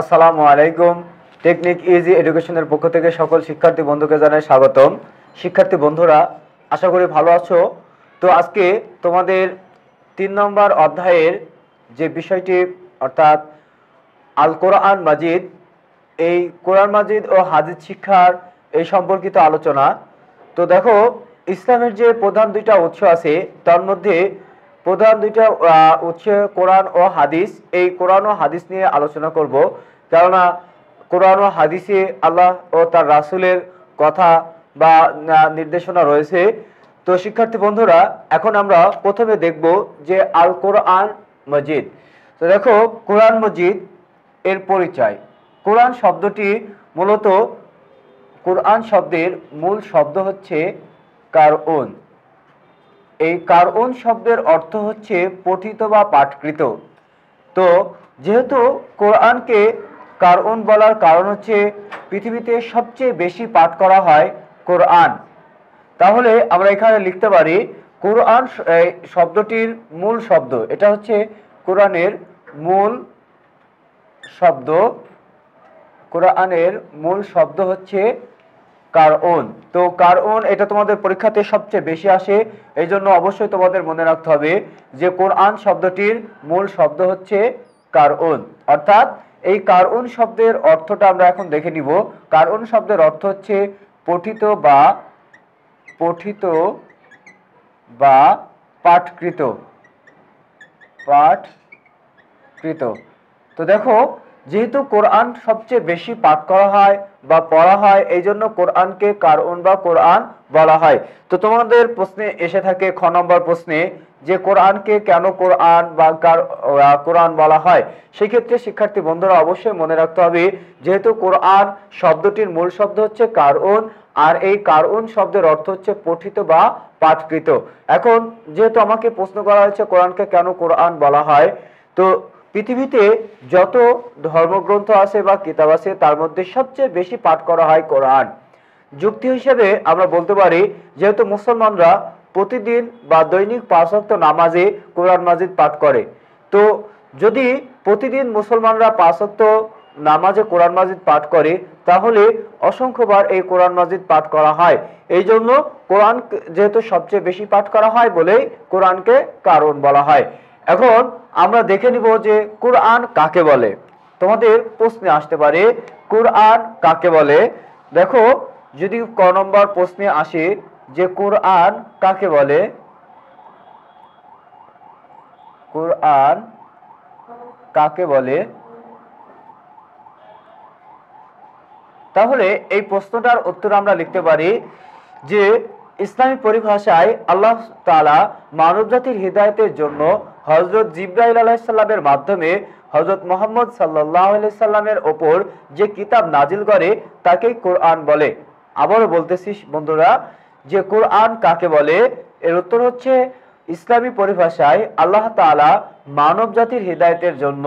আসসালামু আলাইকুম technique easy এডুকেশনের পক্ষ থেকে সকল শিক্ষার্থী বন্ধুকে জানাই স্বাগতম শিক্ষার্থী বন্ধুরা আশা করি ভালো আছো তো আজকে তোমাদের তিন নম্বর অধ্যায়ের যে বিষয়টি অর্থাৎ আল কোরআন মাজিদ এই কোরআন মাজিদ ও হাজিদ শিক্ষার এই সম্পর্কিত আলোচনা তো দেখো ইসলামের যে প্রধান দুইটা উৎস আছে তার মধ্যে প্রধান দুইটা হচ্ছে কোরআন ও হাদিস এই কোরআন ও হাদিস নিয়ে আলোচনা করব কেননা কোরআন ও হাদিসে আল্লাহ ও তার রাসুলের কথা বা নির্দেশনা রয়েছে তো শিক্ষার্থী বন্ধুরা এখন আমরা প্রথমে দেখব যে আল কোরআন মজিদ তো দেখো কোরআন মজিদ এর পরিচয় কোরআন শব্দটি মূলত কোরআন শব্দের মূল শব্দ হচ্ছে কারণ এই কারণ শব্দের অর্থ হচ্ছে পঠিত বা পাঠকৃত তো যেহেতু কোরআনকে কারণ বলার কারণ হচ্ছে পৃথিবীতে সবচেয়ে বেশি পাঠ করা হয় কোরআন তাহলে আমরা এখানে লিখতে পারি কোরআন শব্দটির মূল শব্দ এটা হচ্ছে কোরআনের মূল শব্দ কোরআনের মূল শব্দ হচ্ছে কারণ তো কারণ এটা তোমাদের পরীক্ষাতে সবচেয়ে বেশি আসে এই জন্য অবশ্যই তোমাদের মনে রাখতে হবে যে কোরআন শব্দটির মূল শব্দ হচ্ছে কারণ অর্থাৎ এই কারণ শব্দের অর্থটা আমরা এখন দেখে নিব কারণ শব্দের অর্থ হচ্ছে পঠিত বা পঠিত বা পাঠকৃত পাঠকৃত তো দেখো যেহেতু কোরআন সবচেয়ে বেশি পাঠ করা হয় বা পড়া হয় এই জন্য কোরআনকে কারণ বা কোরআন বলা হয় তো তোমাদের প্রশ্নে এসে থাকে খ নম্বর প্রশ্নে যে কোরআনকে কেন কোরআন বা কোরআন বলা হয় সেক্ষেত্রে শিক্ষার্থী বন্ধুরা অবশ্যই মনে রাখতে হবে যেহেতু কোরআন শব্দটির মূল শব্দ হচ্ছে কারণ আর এই কারণ শব্দের অর্থ হচ্ছে পঠিত বা পাঠকৃত এখন যেহেতু আমাকে প্রশ্ন করা হয়েছে কোরআনকে কেন কোরআন বলা হয় তো পৃথিবীতে যত ধর্মগ্রন্থ আছে বা কিতাব আছে তার মধ্যে সবচেয়ে বেশি পাঠ করা হয় কোরআন যুক্তি হিসেবে আমরা বলতে পারি যেহেতু মুসলমানরা প্রতিদিন বা দৈনিক পাঁচক্ত নামাজে কোরআন মাজিদ পাঠ করে তো যদি প্রতিদিন মুসলমানরা পাঁচক্ত নামাজে কোরআন মাজিদ পাঠ করে তাহলে অসংখ্যবার এই কোরআন মাজিদ পাঠ করা হয় এই জন্য কোরআন যেহেতু সবচেয়ে বেশি পাঠ করা হয় বলেই কোরআনকে কারণ বলা হয় এখন আমরা দেখে নিব যে কোরআন কাকে বলে তোমাদের প্রশ্নে আসতে পারে কোরআন কাকে বলে দেখো যদি ক নম্বর প্রশ্নে আসে যে কোরআন কাকে বলে কোরআন কাকে বলে তাহলে এই প্রশ্নটার উত্তর আমরা লিখতে পারি যে ইসলামী পরিভাষায় আল্লাহ তালা মানব জাতির হৃদায়তের জন্য হজরত জিব্রাইল আলাহিসাল্লামের মাধ্যমে হজরত মোহাম্মদ সাল্লাহ সাল্লামের ওপর যে কিতাব নাজিল করে তাকে কোরআন বলে আবারও বলতেছিস বন্ধুরা যে কোরআন কাকে বলে এর উত্তর হচ্ছে ইসলামী পরিভাষায় আল্লাহ তালা মানব জাতির হৃদায়তের জন্য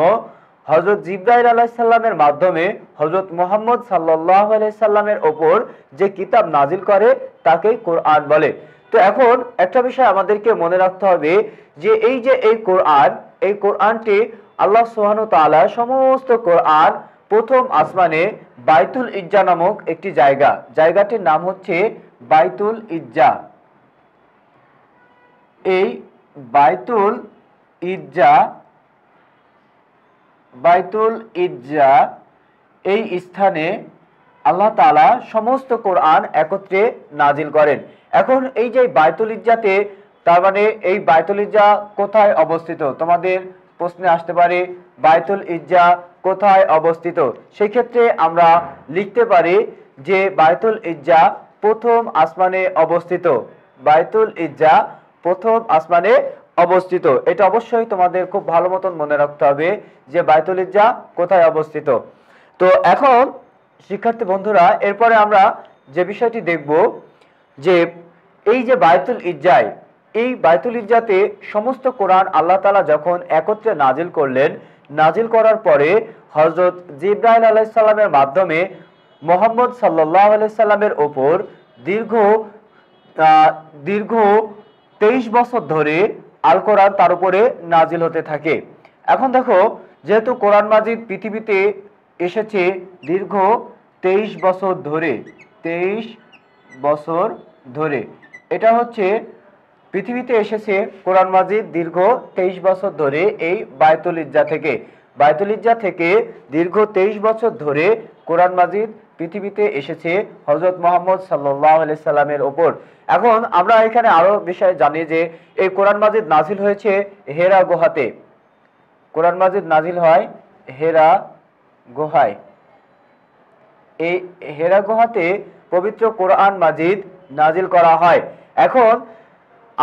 হজরত জিব্রাইল আলাহিসাল্লামের মাধ্যমে হজরত মোহাম্মদ সাল্লাহ আলাইসাল্লামের ওপর যে কিতাব নাজিল করে তাকেই কোরআন বলে তো এখন একটা বিষয় আমাদেরকে মনে রাখতে হবে যে এই যে এই কোরআন এই কোরআনটি আল্লাহ সোহানু তালা সমস্ত কোরআন প্রথম আসমানে বাইতুল ইজ্জা নামক একটি জায়গা জায়গাটির নাম হচ্ছে বাইতুল ইজ্জা এই বাইতুল ইজ্জা বাইতুল ইজ্জা এই স্থানে আল্লাহ তালা সমস্ত কোরআন একত্রে নাজিল করেন এখন এই যে বায়তুল ইজ্জাতে তার মানে এই বায়তুল ইজ্জা কোথায় অবস্থিত তোমাদের প্রশ্নে আসতে পারে বায়তুল ইজ্জা কোথায় অবস্থিত সেক্ষেত্রে আমরা লিখতে পারি যে বায়তুল ইজ্জা প্রথম আসমানে অবস্থিত বায়তুল ইজ্জা প্রথম আসমানে অবস্থিত এটা অবশ্যই তোমাদের খুব ভালো মতন মনে রাখতে হবে যে বায়তুল ইজ্জা কোথায় অবস্থিত তো এখন শিক্ষার্থী বন্ধুরা এরপরে আমরা যে বিষয়টি দেখব যে এই যে বায়তুল ইজ্জায় এই বায়তুল ইজ্জাতে সমস্ত কোরআন আল্লাহ তালা যখন একত্রে নাজিল করলেন নাজিল করার পরে হজরত আলাহ সাল্লামের মাধ্যমে মোহাম্মদ সাল্লাহ আলাইসাল্লামের ওপর দীর্ঘ দীর্ঘ তেইশ বছর ধরে আল কোরআন তার উপরে নাজিল হতে থাকে এখন দেখো যেহেতু কোরআন মাজিদ পৃথিবীতে এসেছে দীর্ঘ তেইশ বছর ধরে তেইশ বছর ধরে এটা হচ্ছে পৃথিবীতে এসেছে কোরআন মাজিদ দীর্ঘ তেইশ বছর ধরে এই বায়তুল ইজ্জা থেকে বায়তুল ইজ্জা থেকে দীর্ঘ তেইশ বছর ধরে কোরআন মাজিদ পৃথিবীতে এসেছে হজরত মোহাম্মদ সাল্লাহ আলি সাল্লামের ওপর এখন আমরা এখানে আরও বিষয়ে জানি যে এই কোরআন মাজিদ নাজিল হয়েছে হেরা গোহাতে কোরআন মাজিদ নাজিল হয় হেরা গুহায় এই হেরা গুহাতে পবিত্র কোরআন মাজিদ নাজিল করা হয় এখন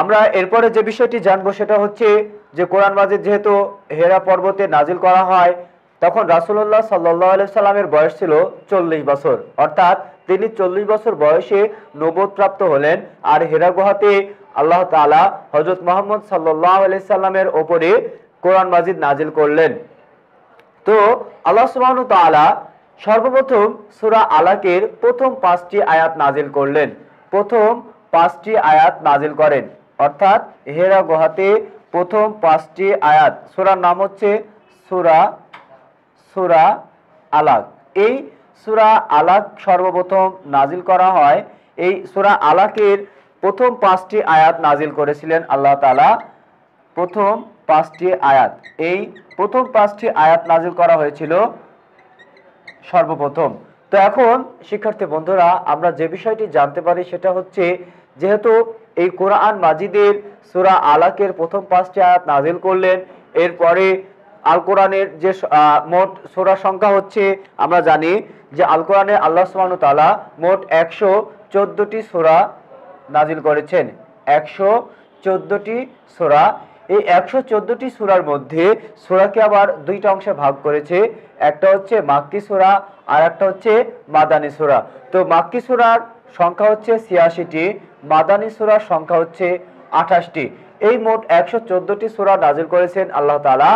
আমরা এরপরে যে বিষয়টি জানবো সেটা হচ্ছে যে কোরআন মাজিদ যেহেতু হেরা পর্বতে নাজিল করা হয় তখন রাসুল্লাহ সাল্লাহ সাল্লামের বয়স ছিল চল্লিশ বছর অর্থাৎ তিনি চল্লিশ বছর বয়সে নবোধপ্রাপ্ত হলেন আর হেরা গুহাতে আল্লাহ তালা হজরত মোহাম্মদ সাল্লাহ আলাইসাল্লামের ওপরে কোরআন মাজিদ নাজিল করলেন তো আল্লাহ সুবাহন তালা সর্বপ্রথম সুরা আলাকের প্রথম পাঁচটি আয়াত নাজিল করলেন প্রথম পাঁচটি আয়াত নাজিল করেন অর্থাৎ হেরা গোহাতে প্রথম পাঁচটি আয়াত সুরার নাম হচ্ছে সুরা সুরা আলাক এই সুরা আলাক সর্বপ্রথম নাজিল করা হয় এই সুরা আলাকের প্রথম পাঁচটি আয়াত নাজিল করেছিলেন আল্লাহ তালা প্রথম পাঁচটি আয়াত এই প্রথম পাঁচটি আয়াত নাজিল করা হয়েছিল সর্বপ্রথম তো এখন শিক্ষার্থী বন্ধুরা আমরা যে বিষয়টি জানতে পারি সেটা হচ্ছে যেহেতু এই কোরআন মাজিদের সুরা আলাকের প্রথম পাঁচটি আয়াত নাজিল করলেন এরপরে আল কোরআনের যে মোট সোরা সংখ্যা হচ্ছে আমরা জানি যে আল কোরআনে আল্লাহ সুবাহ তালা মোট একশো চোদ্দটি সোরা নাজিল করেছেন একশো চোদ্দটি সোরা এই একশো চোদ্দটি সুরার মধ্যে সুরাকে আবার দুইটা অংশে ভাগ করেছে একটা হচ্ছে মাক্কি সুরা আর একটা হচ্ছে মাদানি সুরা তো মাক্কি সুরার সংখ্যা হচ্ছে ছিয়াশিটি মাদানি সুরার সংখ্যা হচ্ছে আঠাশটি এই মোট একশো চোদ্দটি সুরা নাজিল করেছেন আল্লাহ তালা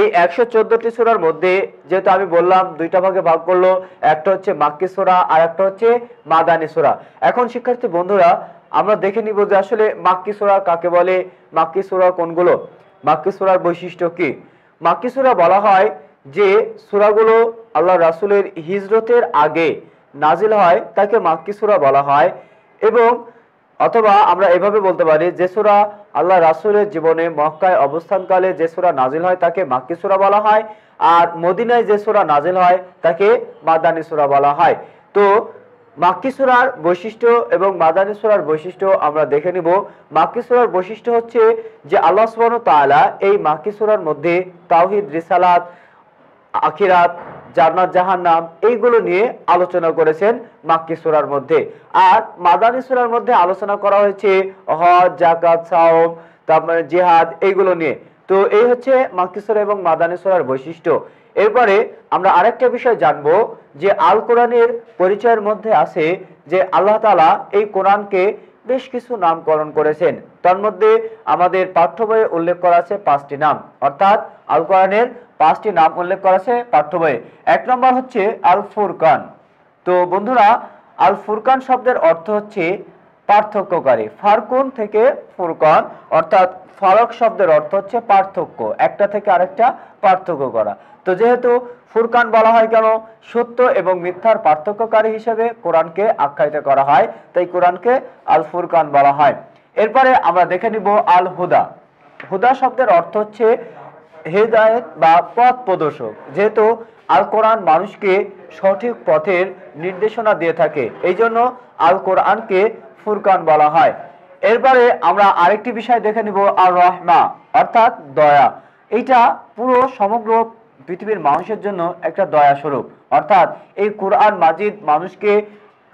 এই একশো চোদ্দটি সুরার মধ্যে যেহেতু আমি বললাম দুইটা ভাগে ভাগ করলো একটা হচ্ছে মাক্কি সুরা আর একটা হচ্ছে মাদানি সুরা এখন শিক্ষার্থী বন্ধুরা আমরা দেখে নিব যে আসলে মাক্কি সুরা কাকে বলে মাক্কি সুরা কোনগুলো মাক্কি সুরার বৈশিষ্ট্য কি মাক্কি সুরা বলা হয় যে সুরাগুলো আল্লাহ রাসুলের হিজরতের আগে নাজিল হয় তাকে মাক্কি সুরা বলা হয় এবং অথবা আমরা এভাবে বলতে পারি যে সুরা আল্লাহ রাসুলের জীবনে মক্কায় অবস্থানকালে যে সুরা নাজিল হয় তাকে মাক্কি সুরা বলা হয় আর মদিনায় যে সুরা নাজিল হয় তাকে মাদানি সুরা বলা হয় তো মাক্কি সুরার বৈশিষ্ট্য এবং মাদানী সুরার বৈশিষ্ট্য আমরা দেখে নিব মাক্কি সুরার বৈশিষ্ট্য হচ্ছে যে আল্লাহ সুবান তালা এই মাক্কি সুরার মধ্যে তাওহিদ রিসালাত আখিরাত জান্নাত জাহান নাম এইগুলো নিয়ে আলোচনা করেছেন মাক্কি সুরার মধ্যে আর মাদানী সুরার মধ্যে আলোচনা করা হয়েছে হজ জাকাত সাওম তারপরে জেহাদ এইগুলো নিয়ে তো এই হচ্ছে মাক্কি সুরা এবং মাদানী সুরার বৈশিষ্ট্য এরপরে আমরা আরেকটা বিষয় জানব যে আল কোরআনের পরিচয়ের মধ্যে আছে যে আল্লাহ তালা এই কোরআনকে বেশ কিছু নামকরণ করেছেন তার মধ্যে আমাদের পাঠ্য বইয়ে উল্লেখ করা আছে পাঁচটি নাম অর্থাৎ আল কোরআনের পাঁচটি নাম উল্লেখ করা আছে পাঠ্য বইয়ে এক নম্বর হচ্ছে আল ফুরকান তো বন্ধুরা আল ফুরকান শব্দের অর্থ হচ্ছে পার্থক্যকারী ফারকুন থেকে ফুরকান অর্থাৎ ফারক শব্দের অর্থ হচ্ছে পার্থক্য একটা থেকে আরেকটা পার্থক্য করা তো যেহেতু ফুরকান বলা হয় কেন সত্য এবং মিথ্যার পার্থক্যকারী হিসেবে কোরআনকে আখ্যায়িত করা হয় তাই কোরআনকে আল ফুরকান বলা হয় এরপরে আমরা দেখে নিব আল হুদা হুদা শব্দের অর্থ হচ্ছে হেদায়ত বা পথ প্রদর্শক যেহেতু আল কোরআন মানুষকে সঠিক পথের নির্দেশনা দিয়ে থাকে এই জন্য আল কোরআনকে ফুরকান বলা হয় এরপরে আমরা আরেকটি বিষয় দেখে নিব আর রহমা অর্থাৎ দয়া এটা পুরো সমগ্র পৃথিবীর মানুষের জন্য একটা দয়া স্বরূপ অর্থাৎ এই কোরআন মাজিদ মানুষকে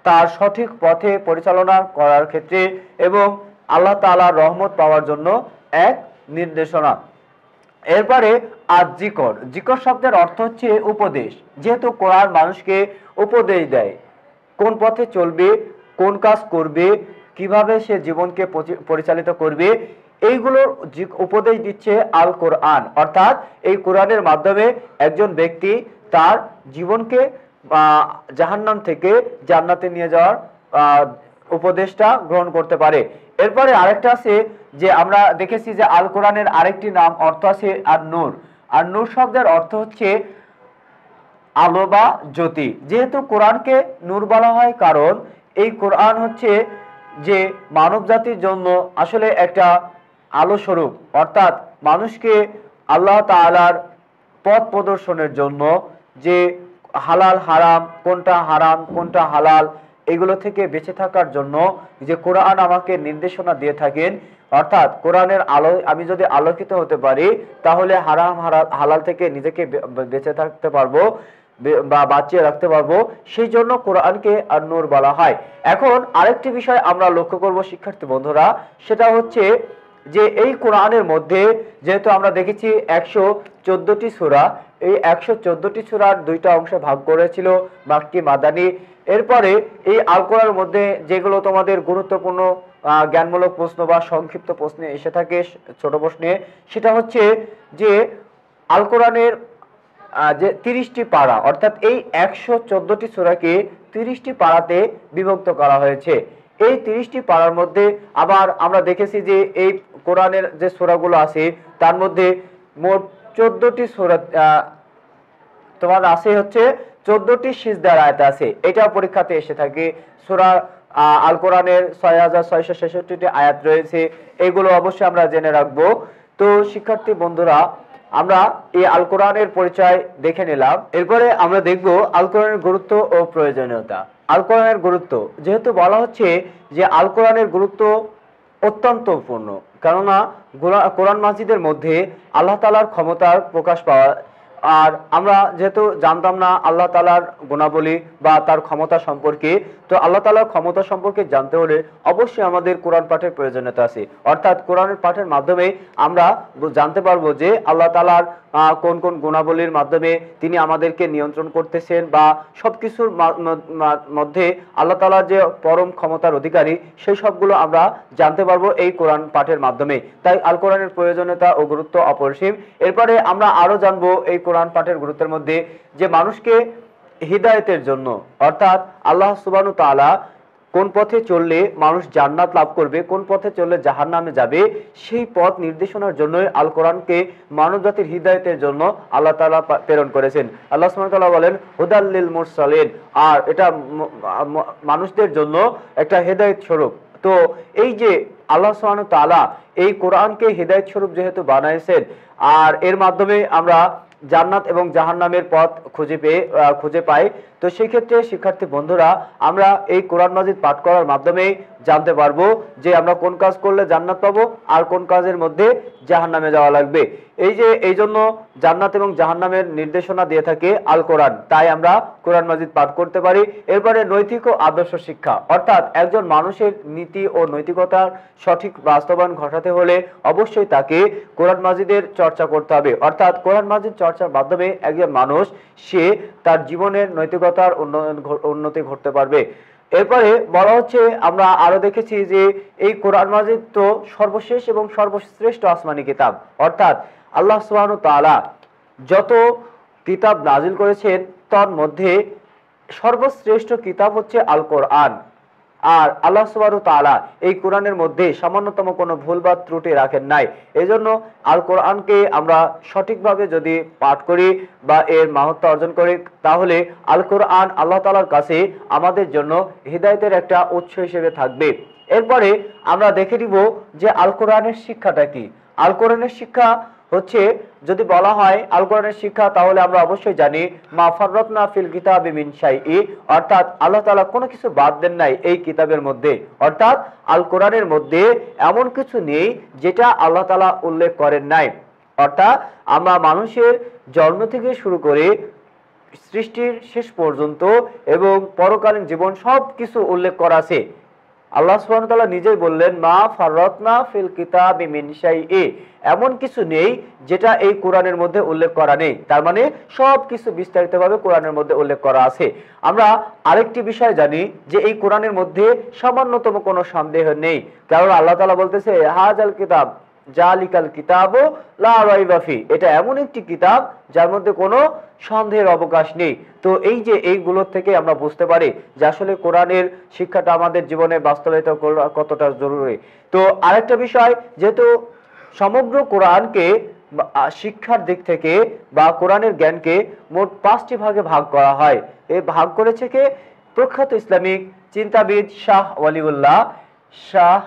তার সঠিক পথে পরিচালনা করার ক্ষেত্রে এবং আল্লাহ তালা রহমত পাওয়ার জন্য এক নির্দেশনা এরপরে আর জিকর জিকর শব্দের অর্থ হচ্ছে উপদেশ যেহেতু কোরআন মানুষকে উপদেশ দেয় কোন পথে চলবে কোন কাজ করবে কিভাবে সে জীবনকে পরিচালিত করবে এইগুলোর উপদেশ দিচ্ছে আল কোরআন অর্থাৎ এই কোরআনের মাধ্যমে একজন ব্যক্তি তার জীবনকে জাহান্নাম থেকে জান্নাতে নিয়ে যাওয়ার উপদেশটা গ্রহণ করতে পারে এরপরে আরেকটা আছে যে আমরা দেখেছি যে আল কোরআনের আরেকটি নাম অর্থ আছে আর নূর আর নূর শব্দের অর্থ হচ্ছে আলো বা জ্যোতি যেহেতু কোরআনকে নূর বলা হয় কারণ এই কোরআন হচ্ছে যে মানব জাতির জন্য আসলে একটা আলোস্বরূপ অর্থাৎ মানুষকে আল্লাহ তালার পথ প্রদর্শনের জন্য যে হালাল হারাম কোনটা হারাম কোনটা হালাল এগুলো থেকে বেঁচে থাকার জন্য যে কোরআন আমাকে নির্দেশনা দিয়ে থাকেন অর্থাৎ কোরআনের আলো আমি যদি আলোকিত হতে পারি তাহলে হারাম হালাল থেকে নিজেকে বেঁচে থাকতে পারবো বা বাঁচিয়ে রাখতে পারবো সেই জন্য কোরআনকে আর নূর বলা হয় এখন আরেকটি বিষয় আমরা লক্ষ্য করব শিক্ষার্থী বন্ধুরা সেটা হচ্ছে যে এই কোরআনের মধ্যে যেহেতু আমরা দেখেছি একশো চোদ্দটি সুরা এই একশো চোদ্দটি সুরার দুইটা অংশে ভাগ করেছিল মাক্কি মাদানি এরপরে এই আল কোরআনের মধ্যে যেগুলো তোমাদের গুরুত্বপূর্ণ জ্ঞানমূলক প্রশ্ন বা সংক্ষিপ্ত প্রশ্নে এসে থাকে ছোট প্রশ্নে সেটা হচ্ছে যে আল কোরআনের যে তিরিশটি পাড়া অর্থাৎ এই একশো চোদ্দটি সুরাকে তিরিশটি পাড়াতে বিভক্ত করা হয়েছে এই তিরিশটি পাড়ার মধ্যে আবার আমরা দেখেছি যে এই কোরআনের যে সোরাগুলো আছে তার মধ্যে মোট চোদ্দটি সোরা তোমার আছে হচ্ছে চোদ্দটি সিজদার আয়ত আছে এটাও পরীক্ষাতে এসে থাকে সোরা আল কোরআনের ছয় হাজার ছয়শো ছেষট্টিটি আয়াত রয়েছে এগুলো অবশ্যই আমরা জেনে রাখবো তো শিক্ষার্থী বন্ধুরা আমরা এই আল কোরআনের পরিচয় দেখে নিলাম এরপরে আমরা দেখব আল কোরআনের গুরুত্ব ও প্রয়োজনীয়তা আল কোরআনের গুরুত্ব যেহেতু বলা হচ্ছে যে আল কোরআনের গুরুত্ব অত্যন্তপূর্ণ কেননা কোরআন মাসজিদের মধ্যে আল্লাহ তালার ক্ষমতার প্রকাশ পাওয়া আর আমরা যেহেতু জানতাম না আল্লাহ তালার গুণাবলী বা তার ক্ষমতা সম্পর্কে তো আল্লাহ তালার ক্ষমতা সম্পর্কে জানতে হলে অবশ্যই আমাদের কোরআন পাঠের প্রয়োজনীয়তা আছে অর্থাৎ কোরআনের পাঠের মাধ্যমে আমরা জানতে পারবো যে আল্লাহ তালার কোন কোন গুণাবলীর মাধ্যমে তিনি আমাদেরকে নিয়ন্ত্রণ করতেছেন বা সব কিছুর মধ্যে আল্লাহ তালার যে পরম ক্ষমতার অধিকারী সেই সবগুলো আমরা জানতে পারবো এই কোরআন পাঠের মাধ্যমে তাই আল কোরআনের প্রয়োজনীয়তা ও গুরুত্ব অপরিসীম এরপরে আমরা আরও জানবো এই কোরআন পাঠের গুরুত্বের মধ্যে যে মানুষকে হৃদায়তের জন্য অর্থাৎ আল্লাহ সুবানু তালা কোন পথে চললে মানুষ জান্নাত লাভ করবে কোন পথে চললে জাহার নামে যাবে সেই পথ নির্দেশনার জন্য আল কোরআনকে মানব জাতির হৃদায়তের জন্য আল্লাহ তালা প্রেরণ করেছেন আল্লাহ সুমতাল্লাহ বলেন হুদাল্লিল মুরসালেন আর এটা মানুষদের জন্য একটা হৃদায়ত স্বরূপ তো এই যে আল্লাহ সোহান তালা এই কোরআনকে হৃদায়ত স্বরূপ যেহেতু বানাইছেন আর এর মাধ্যমে আমরা জান্নাত এবং জাহান্নামের পথ খুঁজে পেয়ে খুঁজে পায় তো সেই ক্ষেত্রে শিক্ষার্থী বন্ধুরা আমরা এই কোরআন মাজিদ পাঠ করার মাধ্যমে জানতে পারবো যে আমরা কোন কাজ করলে জান্নাত পাবো আর কোন কাজের মধ্যে জাহান্নামে যাওয়া লাগবে এই যে এই জন্য জান্নাত এবং জাহান্নামের নির্দেশনা দিয়ে থাকে আল কোরআন তাই আমরা কোরআন মাজিদ পাঠ করতে পারি এরপরে নৈতিক ও আদর্শ শিক্ষা অর্থাৎ একজন মানুষের নীতি ও নৈতিকতার সঠিক বাস্তবায়ন ঘটাতে হলে অবশ্যই তাকে কোরআন মাজিদের চর্চা করতে হবে অর্থাৎ কোরআন মাজিদ চর্চার মাধ্যমে একজন মানুষ সে তার জীবনের নৈতিকতার উন্নতি ঘটতে পারবে এরপরে বলা হচ্ছে আমরা আরো দেখেছি যে এই কোরআন মাজিদ তো সর্বশেষ এবং সর্বশ্রেষ্ঠ আসমানি কিতাব অর্থাৎ আল্লাহ সুবাহন তালা যত কিতাব নাজিল করেছেন তার মধ্যে সর্বশ্রেষ্ঠ কিতাব হচ্ছে আল কোরআন আর আল্লাহ সুবাহ তালা এই কোরআনের মধ্যে সামান্যতম কোনো ভুল বা ত্রুটি রাখেন নাই এজন্য আল কোরআনকে আমরা সঠিকভাবে যদি পাঠ করি বা এর মাহাত্ম অর্জন করি তাহলে আল কোরআন আল্লাহ তালার কাছে আমাদের জন্য হৃদায়তের একটা উৎস হিসেবে থাকবে এরপরে আমরা দেখে নিব যে আল কোরআনের শিক্ষাটা কি আল কোরআনের শিক্ষা হচ্ছে যদি বলা হয় আল কোরআনের শিক্ষা তাহলে আমরা অবশ্যই জানি মা ফাররতনা ফিল কিতাব মিন ই অর্থাৎ আল্লাহ তালা কোনো কিছু বাদ দেন নাই এই কিতাবের মধ্যে অর্থাৎ আল কোরআনের মধ্যে এমন কিছু নেই যেটা আল্লাহ তালা উল্লেখ করেন নাই অর্থাৎ আমরা মানুষের জন্ম থেকে শুরু করে সৃষ্টির শেষ পর্যন্ত এবং পরকালীন জীবন সব কিছু উল্লেখ করা আছে আল্লাহ সুবাহতাল্লাহ নিজেই বললেন মা ফারতনা ফিল কিতাব এ এমন কিছু নেই যেটা এই কোরআনের মধ্যে উল্লেখ করা নেই তার মানে সব কিছু বিস্তারিতভাবে কোরআনের মধ্যে উল্লেখ করা আছে আমরা আরেকটি বিষয় জানি যে এই কোরআনের মধ্যে সামান্যতম কোনো সন্দেহ নেই কারণ আল্লাহ তালা বলতেছে হাজ আল কিতাব জালিকাল কিতাব লাফি এটা এমন একটি কিতাব যার মধ্যে কোনো সন্দেহের অবকাশ নেই তো এই যে এইগুলোর থেকে আমরা বুঝতে পারি যে আসলে কোরআনের শিক্ষাটা আমাদের জীবনে বাস্তবায়িত কতটা জরুরি তো আরেকটা বিষয় যেহেতু সমগ্র কোরআনকে শিক্ষার দিক থেকে বা কোরআনের জ্ঞানকে মোট পাঁচটি ভাগে ভাগ করা হয় এ ভাগ করেছে কে প্রখ্যাত ইসলামিক চিন্তাবিদ শাহ ওয়ালিউল্লাহ শাহ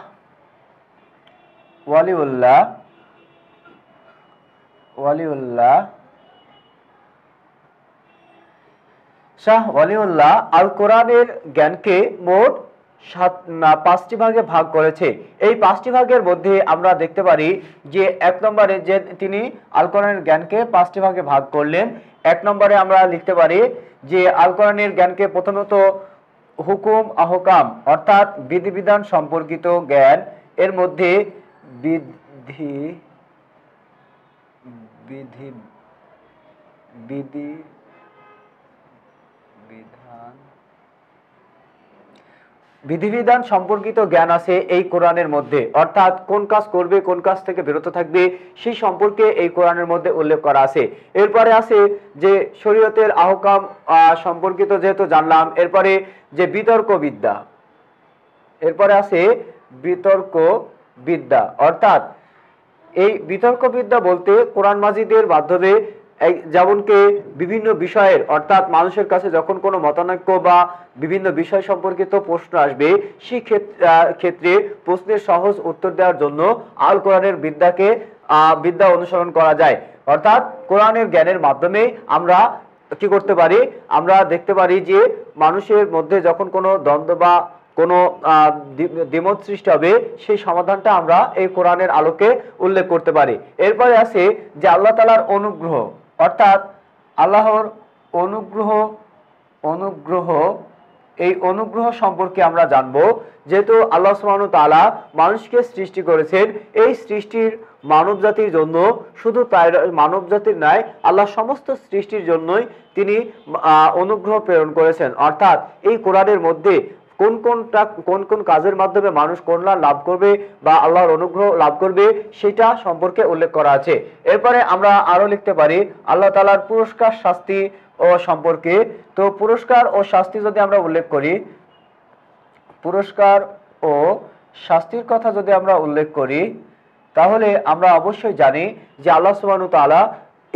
ওয়ালিউল্লাহ ওয়ালিউল্লাহ শাহ ওয়ালিউল্লাহ আল কোরআনের জ্ঞানকে মোট সাত পাঁচটি ভাগে ভাগ করেছে এই পাঁচটি ভাগের মধ্যে আমরা দেখতে পারি যে এক নম্বরে যে তিনি আল কোরআনের জ্ঞানকে পাঁচটি ভাগে ভাগ করলেন এক নম্বরে আমরা লিখতে পারি যে আল কোরআনের জ্ঞানকে প্রথমত হুকুম আহকাম অর্থাৎ বিধিবিধান সম্পর্কিত জ্ঞান এর মধ্যে বিধি বিধি বিধি বিধিবিধান সম্পর্কিত জ্ঞান আছে এই কোরআনের মধ্যে অর্থাৎ কোন কাজ করবে কোন কাজ থেকে বিরত থাকবে সেই সম্পর্কে এই কোরআনের মধ্যে উল্লেখ করা আছে এরপরে আছে যে শরীয়তের আহকাম সম্পর্কিত যেহেতু জানলাম এরপরে যে বিতর্ক বিদ্যা এরপরে আছে বিতর্ক বিদ্যা অর্থাৎ এই বিতর্ক বিদ্যা বলতে কোরআন মাজিদের মাধ্যমে এই যেমনকে বিভিন্ন বিষয়ের অর্থাৎ মানুষের কাছে যখন কোনো মতানৈক্য বা বিভিন্ন বিষয় সম্পর্কিত প্রশ্ন আসবে সেই ক্ষেত্রে প্রশ্নের সহজ উত্তর দেওয়ার জন্য আল কোরআনের বিদ্যাকে বিদ্যা অনুসরণ করা যায় অর্থাৎ কোরআনের জ্ঞানের মাধ্যমে আমরা কি করতে পারি আমরা দেখতে পারি যে মানুষের মধ্যে যখন কোনো দ্বন্দ্ব বা কোনো দ্বিমত সৃষ্টি হবে সেই সমাধানটা আমরা এই কোরআনের আলোকে উল্লেখ করতে পারি এরপরে আছে যে আল্লাহ তালার অনুগ্রহ অর্থাৎ আল্লাহর অনুগ্রহ অনুগ্রহ এই অনুগ্রহ সম্পর্কে আমরা জানব যেহেতু আল্লাহ সুমান তালা মানুষকে সৃষ্টি করেছেন এই সৃষ্টির মানব জাতির জন্য শুধু তাই মানব জাতির নয় আল্লাহ সমস্ত সৃষ্টির জন্যই তিনি অনুগ্রহ প্রেরণ করেছেন অর্থাৎ এই কোরআনের মধ্যে কোন কোনটা কোন কোন কাজের মাধ্যমে মানুষ কল্যাণ লাভ করবে বা আল্লাহর অনুগ্রহ লাভ করবে সেটা সম্পর্কে উল্লেখ করা আছে এরপরে আমরা আরও লিখতে পারি আল্লাহ তালার পুরস্কার শাস্তি ও সম্পর্কে তো পুরস্কার ও শাস্তি যদি আমরা উল্লেখ করি পুরস্কার ও শাস্তির কথা যদি আমরা উল্লেখ করি তাহলে আমরা অবশ্যই জানি যে আল্লাহ সুবাহ তালা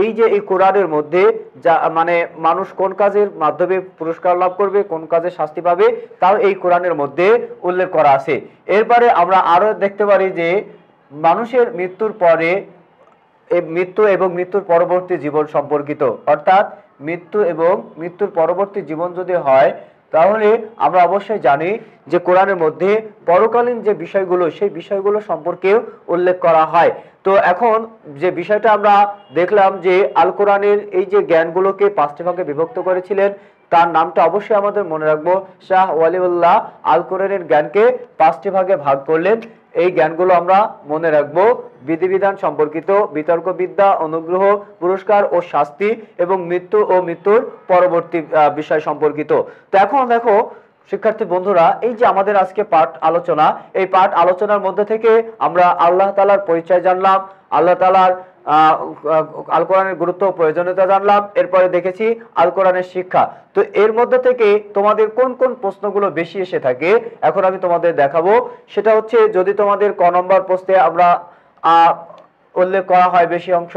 এই যে এই কোরআনের মধ্যে যা মানে মানুষ কোন কাজের মাধ্যমে পুরস্কার লাভ করবে কোন কাজে শাস্তি পাবে তাও এই কোরআনের মধ্যে উল্লেখ করা আছে এরপরে আমরা আরও দেখতে পারি যে মানুষের মৃত্যুর পরে মৃত্যু এবং মৃত্যুর পরবর্তী জীবন সম্পর্কিত অর্থাৎ মৃত্যু এবং মৃত্যুর পরবর্তী জীবন যদি হয় তাহলে আমরা অবশ্যই জানি যে কোরআনের মধ্যে পরকালীন যে বিষয়গুলো সেই বিষয়গুলো সম্পর্কেও উল্লেখ করা হয় তো এখন যে বিষয়টা আমরা দেখলাম যে আল কোরআনের এই যে জ্ঞানগুলোকে পাঁচটি ভাগে বিভক্ত করেছিলেন তার নামটা অবশ্যই আমাদের মনে রাখবো শাহ ওয়ালিউল্লাহ আল কোরআনের জ্ঞানকে পাঁচটি ভাগে ভাগ করলেন এই জ্ঞানগুলো আমরা মনে রাখব বিধিবিধান সম্পর্কিত বিতর্ক বিদ্যা অনুগ্রহ পুরস্কার ও শাস্তি এবং মৃত্যু ও মৃত্যুর পরবর্তী বিষয় সম্পর্কিত তো এখন দেখো শিক্ষার্থী বন্ধুরা এই যে আমাদের আজকে পাঠ আলোচনা এই পাঠ আলোচনার মধ্যে থেকে আমরা আল্লাহ তালার পরিচয় জানলাম আল্লাহ তালার আল কোরআনের গুরুত্ব প্রয়োজনীয়তা জানলাম এরপরে দেখেছি আল কোরআনের শিক্ষা তো এর মধ্যে থেকে তোমাদের কোন কোন প্রশ্নগুলো বেশি এসে থাকে এখন আমি তোমাদের দেখাবো সেটা হচ্ছে যদি তোমাদের ক নম্বর প্রশ্নে আমরা উল্লেখ করা হয় বেশি অংশ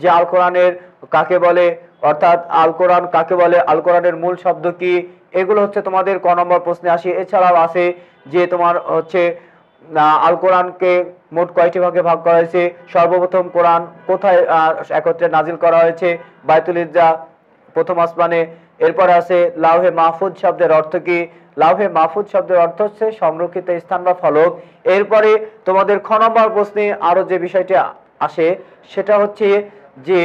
যে আল কোরআনের কাকে বলে অর্থাৎ আল কোরআন কাকে বলে আল কোরআনের মূল শব্দ কি এগুলো হচ্ছে তোমাদের ক নম্বর প্রশ্নে আসে এছাড়াও আছে যে তোমার হচ্ছে আল কোরআনকে মোট কয়টি ভাগে ভাগ করা হয়েছে সর্বপ্রথম কোরআন কোথায় একত্রে নাজিল করা হয়েছে বাইতুল ইজ্জা প্রথম আসমানে এরপর আছে লাউহে মাহফুজ শব্দের অর্থ কি লাউহে মাহফুজ শব্দের অর্থ হচ্ছে সংরক্ষিত স্থান বা ফলক এরপরে তোমাদের খ নম্বর প্রশ্নে আরও যে বিষয়টি আসে সেটা হচ্ছে যে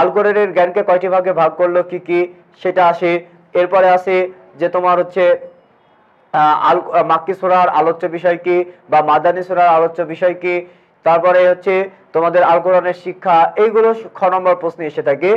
আলকোরের জ্ঞানকে কয়টি ভাগে ভাগ করলো কি কি সেটা আসে এরপরে আসে যে তোমার হচ্ছে আল মাক্কি সোরার আলোচ্য বিষয় কি বা মাদানী সোরার আলোচ্য বিষয় কি তারপরে হচ্ছে তোমাদের আল কোরআনের শিক্ষা এইগুলো খ নম্বর প্রশ্নে এসে থাকে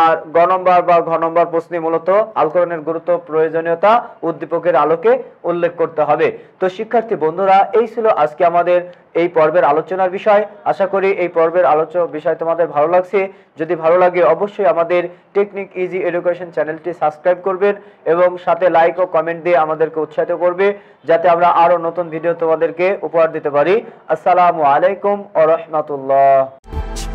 আর গ নম্বর বা ঘ নম্বর প্রশ্নে মূলত আল কোরআনের গুরুত্ব প্রয়োজনীয়তা উদ্দীপকের আলোকে উল্লেখ করতে হবে তো শিক্ষার্থী বন্ধুরা এই ছিল আজকে আমাদের এই পর্বের আলোচনার বিষয় আশা করি এই পর্বের আলোচনা বিষয় তোমাদের ভালো লাগছে যদি ভালো লাগে অবশ্যই আমাদের টেকনিক ইজি এডুকেশন চ্যানেলটি সাবস্ক্রাইব করবেন এবং সাথে লাইক ও কমেন্ট দিয়ে আমাদেরকে উৎসাহিত করবে যাতে আমরা আরও নতুন ভিডিও তোমাদেরকে উপহার দিতে পারি আসসালামু আলাইকুম ও রহমতুল্লাহ 감사합니다.